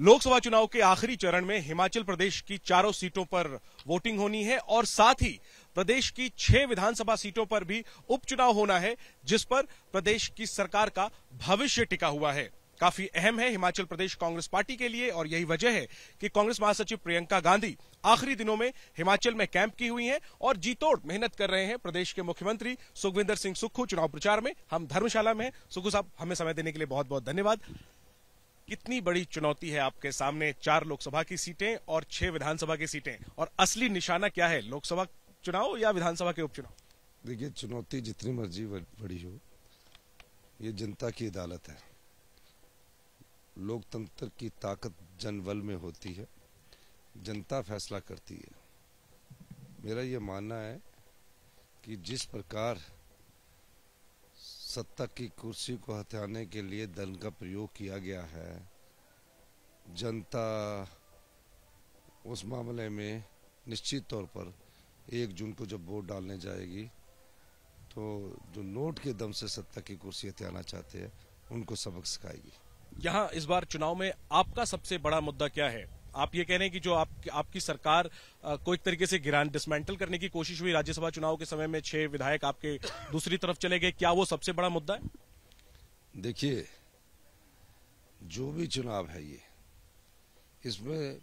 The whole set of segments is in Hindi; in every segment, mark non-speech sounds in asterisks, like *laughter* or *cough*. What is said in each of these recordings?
लोकसभा चुनाव के आखिरी चरण में हिमाचल प्रदेश की चारों सीटों पर वोटिंग होनी है और साथ ही प्रदेश की छह विधानसभा सीटों पर भी उपचुनाव होना है जिस पर प्रदेश की सरकार का भविष्य टिका हुआ है काफी अहम है हिमाचल प्रदेश कांग्रेस पार्टी के लिए और यही वजह है कि कांग्रेस महासचिव प्रियंका गांधी आखिरी दिनों में हिमाचल में कैंप की हुई हैं और जीतोड़ मेहनत कर रहे हैं प्रदेश के मुख्यमंत्री सुखविंदर सिंह सुक्खू चुनाव प्रचार में हम धर्मशाला में सुखू साहब हमें समय देने के लिए बहुत बहुत धन्यवाद कितनी बड़ी चुनौती है आपके सामने चार लोकसभा की सीटें और छह विधानसभा की सीटें और असली निशाना क्या है लोकसभा चुनाव या विधानसभा के उपचुनाव देखिए चुनौती जितनी मर्जी बड़ी हो ये जनता की अदालत है लोकतंत्र की ताकत जनबल में होती है जनता फैसला करती है मेरा ये मानना है कि जिस प्रकार सत्ता की कुर्सी को हथियाने के लिए धन का प्रयोग किया गया है जनता उस मामले में निश्चित तौर पर एक जून को जब वोट डालने जाएगी तो जो नोट के दम से सत्ता की कुर्सी हथियाना चाहते हैं उनको सबक सिखाएगी यहाँ इस बार चुनाव में आपका सबसे बड़ा मुद्दा क्या है आप ये कह रहे हैं कि जो आप, आपकी सरकार को एक तरीके से गिरान डिसमेंटल करने की कोशिश हुई राज्यसभा चुनाव के समय में छह विधायक आपके दूसरी तरफ चले गए क्या वो सबसे बड़ा मुद्दा है देखिए जो भी चुनाव है ये इसमें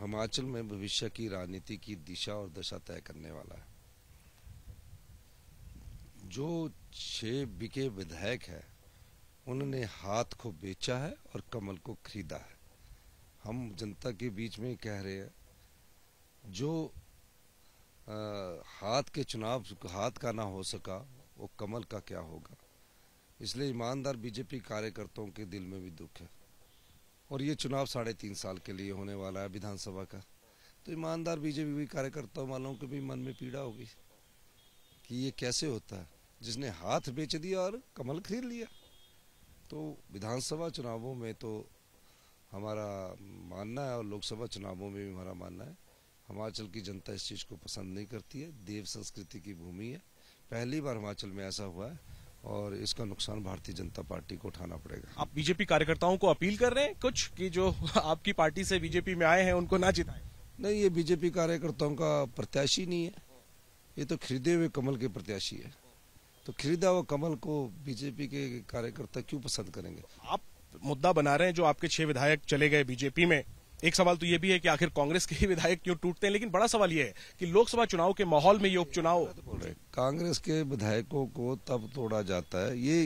हिमाचल में भविष्य की राजनीति की दिशा और दशा तय करने वाला है जो छह बिके विधायक है उन्होंने हाथ को बेचा है और कमल को खरीदा है हम जनता के बीच में कह रहे हैं जो आ, हाथ के चुनाव हाथ का ना हो सका वो कमल का क्या होगा इसलिए ईमानदार बीजेपी कार्यकर्ताओं के दिल में भी दुख है और ये चुनाव साढ़े तीन साल के लिए होने वाला है विधानसभा का तो ईमानदार बीजेपी कार्यकर्ता वालों के भी मन में पीड़ा होगी कि ये कैसे होता है जिसने हाथ बेच दिया और कमल खरीद लिया तो विधानसभा चुनावों में तो हमारा मानना है और लोकसभा चुनावों में भी हमारा मानना है हिमाचल की जनता इस चीज़ को पसंद नहीं करती है देव संस्कृति की भूमि है पहली बार हिमाचल में ऐसा हुआ है और इसका नुकसान भारतीय जनता पार्टी को उठाना पड़ेगा आप बीजेपी कार्यकर्ताओं को अपील कर रहे हैं कुछ कि जो *laughs* आपकी पार्टी से बीजेपी में आए हैं उनको ना जिताए नहीं ये बीजेपी कार्यकर्ताओं का प्रत्याशी नहीं है ये तो खरीदे हुए कमल के प्रत्याशी है तो खरीदा हुआ कमल को बीजेपी के कार्यकर्ता क्यों पसंद करेंगे आप मुद्दा बना रहे हैं जो आपके छह विधायक चले गए बीजेपी में एक सवाल तो ये भी है कि आखिर कांग्रेस के ही विधायक क्यों टूटते हैं लेकिन बड़ा सवाल ये है कि लोकसभा चुनाव के माहौल में ये उपचुनाव कांग्रेस के विधायकों को तब तोड़ा जाता है ये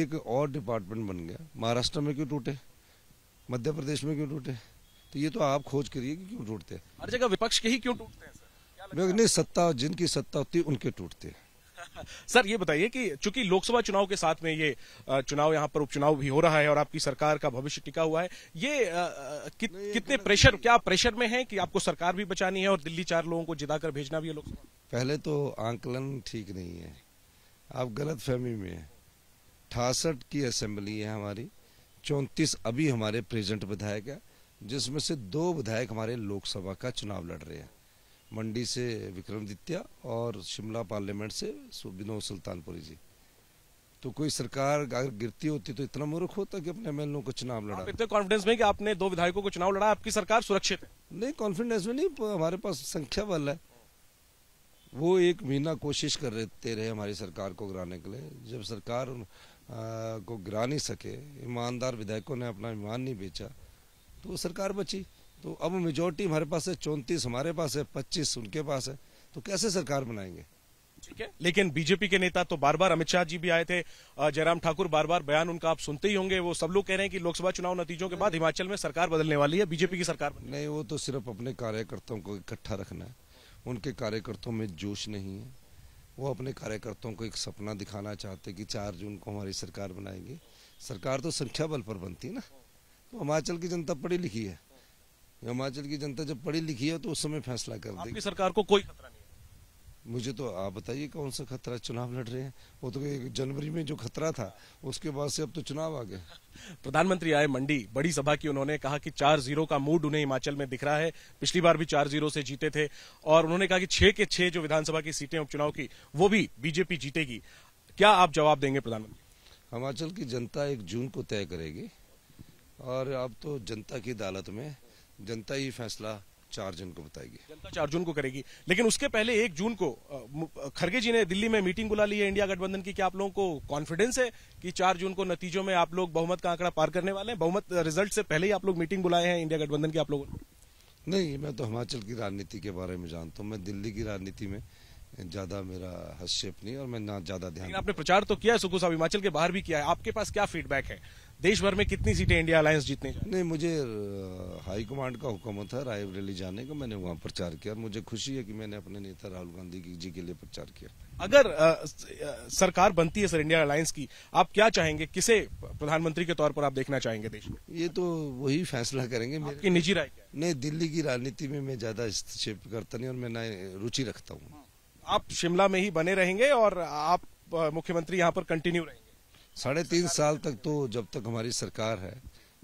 एक और डिपार्टमेंट बन गया महाराष्ट्र में क्यों टूटे मध्य प्रदेश में क्यों टूटे तो ये तो आप खोज करिए कि क्यों टूटते हर जगह विपक्ष के ही क्यों टूटते हैं नहीं सत्ता जिनकी सत्ता होती उनके टूटते हैं सर ये बताइए कि चूंकि लोकसभा चुनाव के साथ में ये चुनाव यहाँ पर उपचुनाव भी हो रहा है और आपकी सरकार का भविष्य टिका हुआ है ये कि, कितने प्रेशर क्या प्रेशर में है कि आपको सरकार भी बचानी है और दिल्ली चार लोगों को कर भेजना भी है लोकसभा पहले तो आंकलन ठीक नहीं है आप गलत फहमी में है अठासठ की असेंबली है हमारी चौंतीस अभी हमारे प्रेजेंट विधायक है जिसमें से दो विधायक हमारे लोकसभा का चुनाव लड़ रहे हैं मंडी से विक्रमदित्य और शिमला पार्लियामेंट से विनोद सुल्तानपुरी जी तो कोई सरकार अगर गिरती होती तो इतना मूर्ख होता कि अपने एमएलओ को चुनाव लड़ा इतने कॉन्फिडेंस में कि आपने दो विधायकों को चुनाव लड़ा आपकी सरकार सुरक्षित है नहीं कॉन्फिडेंस में नहीं हमारे पास संख्या बल है वो एक महीना कोशिश करते रहे हमारी सरकार को गिराने के लिए जब सरकार आ, को गिरा नहीं सके ईमानदार विधायकों ने अपना ईमान नहीं बेचा तो वो सरकार बची तो अब मेजोरिटी हमारे पास है चौंतीस हमारे पास है पच्चीस उनके पास है तो कैसे सरकार बनाएंगे ठीक है लेकिन बीजेपी के नेता तो बार बार अमित शाह जी भी आए थे जयराम ठाकुर बार बार बयान उनका आप सुनते ही होंगे वो सब लोग कह रहे हैं कि लोकसभा चुनाव नतीजों के बाद हिमाचल में सरकार बदलने वाली है बीजेपी की सरकार नहीं वो तो सिर्फ अपने कार्यकर्ताओं को इकट्ठा रखना है उनके कार्यकर्ताओं में जोश नहीं है वो अपने कार्यकर्ताओं को एक सपना दिखाना चाहते कि चार जून को हमारी सरकार बनाएंगे सरकार तो संख्या बल पर बनती है ना तो हिमाचल की जनता पढ़ी लिखी है हिमाचल की जनता जब पढ़ी लिखी है तो उस समय फैसला कर देगी सरकार को कोई खतरा नहीं है मुझे तो आप बताइए कौन सा खतरा चुनाव लड़ रहे हैं वो तो जनवरी में जो खतरा था उसके बाद से अब तो चुनाव आ गए *laughs* प्रधानमंत्री आए मंडी बड़ी सभा की उन्होंने कहा कि चार जीरो का मूड उन्हें हिमाचल में दिख रहा है पिछली बार भी चार जीरो से जीते थे और उन्होंने कहा कि छह के छह जो विधानसभा की सीटें उपचुनाव की वो भी बीजेपी जीतेगी क्या आप जवाब देंगे प्रधानमंत्री हिमाचल की जनता एक जून को तय करेगी और अब तो जनता की अदालत में जनता ही फैसला चार जून को बताएगी जनता चार जून को करेगी लेकिन उसके पहले एक जून को खरगे जी ने दिल्ली में मीटिंग बुला ली है इंडिया गठबंधन की क्या आप लोगों को कॉन्फिडेंस है कि चार जून को नतीजों में आप लोग बहुमत का आंकड़ा पार करने वाले हैं बहुमत रिजल्ट से पहले ही आप लोग मीटिंग बुलाए हैं इंडिया गठबंधन की आप लोगों ने नहीं मैं तो हिमाचल की राजनीति के बारे में जानता हूँ मैं दिल्ली की राजनीति में ज्यादा मेरा हस्तक्षेप नहीं और मैं ना ज्यादा ध्यान आपने प्रचार तो किया है सुखू साहब हिमाचल के बाहर भी किया है आपके पास क्या फीडबैक है देश भर में कितनी सीटें इंडिया अलायंस जीतने नहीं मुझे हाई कमांड का हुक्म था रायबरेली जाने का मैंने वहाँ प्रचार किया और मुझे खुशी है कि मैंने अपने नेता राहुल गांधी जी के लिए प्रचार किया अगर आ, सरकार बनती है सर इंडिया अलायंस की आप क्या चाहेंगे किसे प्रधानमंत्री के तौर पर आप देखना चाहेंगे देश में ये तो वही फैसला करेंगे आपकी निजी राय नहीं दिल्ली की राजनीति में मैं ज्यादा हस्तक्षेप करता नहीं और मैं रुचि रखता हूँ आप शिमला में ही बने रहेंगे और आप मुख्यमंत्री यहाँ पर कंटिन्यू रहेंगे साढ़े तीन साल तक तो जब तक हमारी सरकार है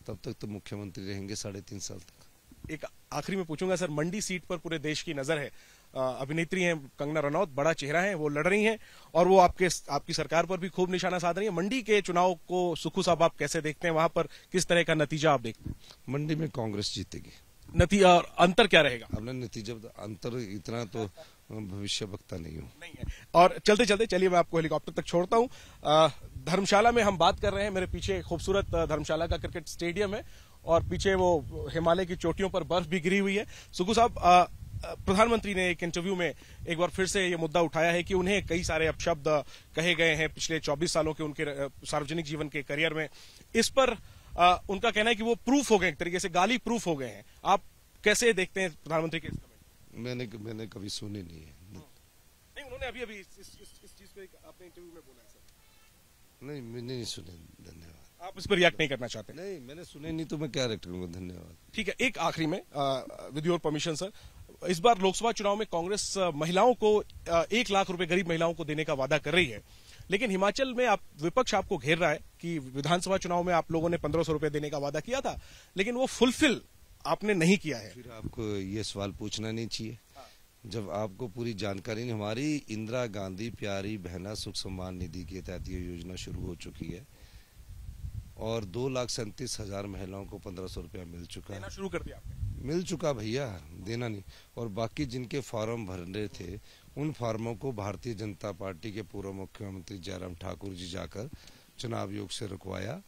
तब तक तो मुख्यमंत्री रहेंगे साढ़े तीन साल तक एक आखिरी में पूछूंगा सर मंडी सीट पर पूरे देश की नजर है अभिनेत्री हैं कंगना रनौत बड़ा चेहरा है वो लड़ रही हैं और वो आपके आपकी सरकार पर भी खूब निशाना साध रही है मंडी के चुनाव को सुखू साहब आप कैसे देखते हैं वहां पर किस तरह का नतीजा आप देखते हैं मंडी में कांग्रेस जीतेगी नतीजा अंतर क्या रहेगा हमने नतीजा अंतर इतना तो भविष्य वक्ता नहीं हूँ और चलते चलते चलिए मैं आपको हेलीकॉप्टर तक छोड़ता हूँ धर्मशाला में हम बात कर रहे हैं मेरे पीछे खूबसूरत धर्मशाला का क्रिकेट स्टेडियम है और पीछे वो हिमालय की चोटियों पर बर्फ भी गिरी हुई है सुकू साहब प्रधानमंत्री ने एक इंटरव्यू में एक बार फिर से ये मुद्दा उठाया है कि उन्हें कई सारे अपशब्द कहे गए हैं पिछले 24 सालों के उनके सार्वजनिक जीवन के करियर में इस पर उनका कहना है कि वो प्रूफ हो गए एक तरीके से गाली प्रूफ हो गए हैं आप कैसे देखते हैं प्रधानमंत्री के मैंने मैंने कभी सुनी नहीं है हाँ। नहीं उन्होंने अभी अभी इस, इस, इस चीज को एक अपने इंटरव्यू में बोला है सर नहीं मैंने नहीं सुने धन्यवाद आप उस पर रिएक्ट नहीं करना चाहते नहीं मैंने सुने नहीं तो मैं क्या रिएक्ट करूंगा धन्यवाद ठीक है एक आखिरी में विद योर परमिशन सर इस बार लोकसभा चुनाव में कांग्रेस महिलाओं को एक लाख रुपए गरीब महिलाओं को देने का वादा कर रही है लेकिन हिमाचल में आप विपक्ष आपको घेर रहा है कि विधानसभा चुनाव में आप लोगों ने पंद्रह सौ रुपए देने का वादा किया था लेकिन वो फुलफिल आपने नहीं किया है फिर आपको ये सवाल पूछना नहीं चाहिए हाँ। जब आपको पूरी जानकारी नहीं हमारी इंदिरा गांधी प्यारी बहना सुख सम्मान निधि के तहत ये योजना शुरू हो चुकी है और दो लाख सैंतीस हजार महिलाओं को पंद्रह सौ रुपया मिल चुका है शुरू कर दिया आपने मिल चुका भैया देना नहीं और बाकी जिनके फॉर्म भर रहे थे उन फॉर्मों को भारतीय जनता पार्टी के पूर्व मुख्यमंत्री जयराम ठाकुर जी जाकर चुनाव योग से रुकवाया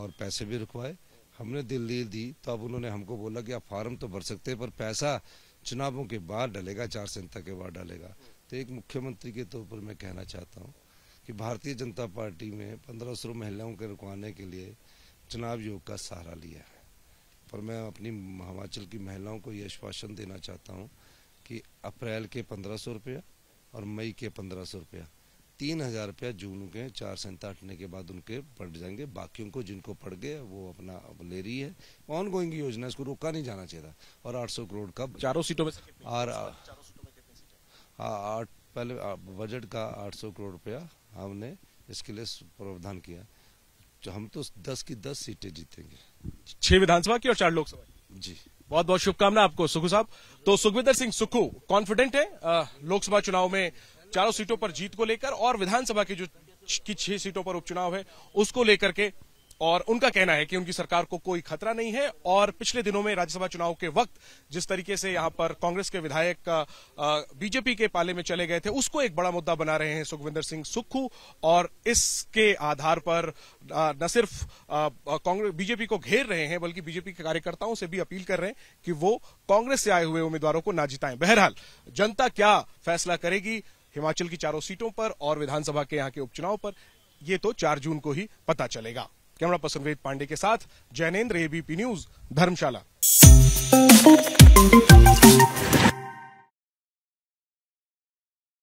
और पैसे भी रुकवाए हमने दिल दी तो अब उन्होंने हमको बोला कि आप फार्म तो भर सकते हैं पर पैसा चुनावों के बाद डलेगा चार संहिता के बाद डलेगा तो एक मुख्यमंत्री के तौर पर मैं कहना चाहता हूँ कि भारतीय जनता पार्टी में पंद्रह सौ महिलाओं के रुकवाने के लिए चुनाव योग का सहारा लिया है पर मैं अपनी हिमाचल की महिलाओं को यह आश्वासन देना चाहता हूँ कि अप्रैल के पंद्रह सौ रुपया और मई के पंद्रह सौ रुपया तीन हजार रुपया जून के चार संता हटने के बाद उनके पड़ जाएंगे बाकियों को जिनको पड़ गए वो अपना ले रही है ऑन गोइंग योजना इसको रोका नहीं जाना चाहिए था और 800 करोड़ का चारों सीटों में और हाँ, आठ पहले बजट का 800 करोड़ रुपया हमने इसके लिए प्रावधान किया जो तो हम तो दस की दस सीटें जीतेंगे छह विधानसभा की और चार लोकसभा जी बहुत बहुत शुभकामना आपको सुखू साहब तो सुखविंदर सिंह सुखू कॉन्फिडेंट है लोकसभा चुनाव में चारों सीटों पर जीत को लेकर और विधानसभा की जो की छह सीटों पर उपचुनाव है उसको लेकर के और उनका कहना है कि उनकी सरकार को कोई खतरा नहीं है और पिछले दिनों में राज्यसभा चुनाव के वक्त जिस तरीके से यहां पर कांग्रेस के विधायक बीजेपी के पाले में चले गए थे उसको एक बड़ा मुद्दा बना रहे हैं सुखविंदर सिंह सुक्खू और इसके आधार पर न सिर्फ कांग्रेस बीजेपी को घेर रहे हैं बल्कि बीजेपी के कार्यकर्ताओं से भी अपील कर रहे हैं कि वो कांग्रेस से आए हुए उम्मीदवारों को ना जिताएं बहरहाल जनता क्या फैसला करेगी हिमाचल की चारों सीटों पर और विधानसभा के यहाँ के उपचुनाव पर ये तो चार जून को ही पता चलेगा कैमरा पर्सन वेद पांडे के साथ जैनेन्द्र एबीपी न्यूज धर्मशाला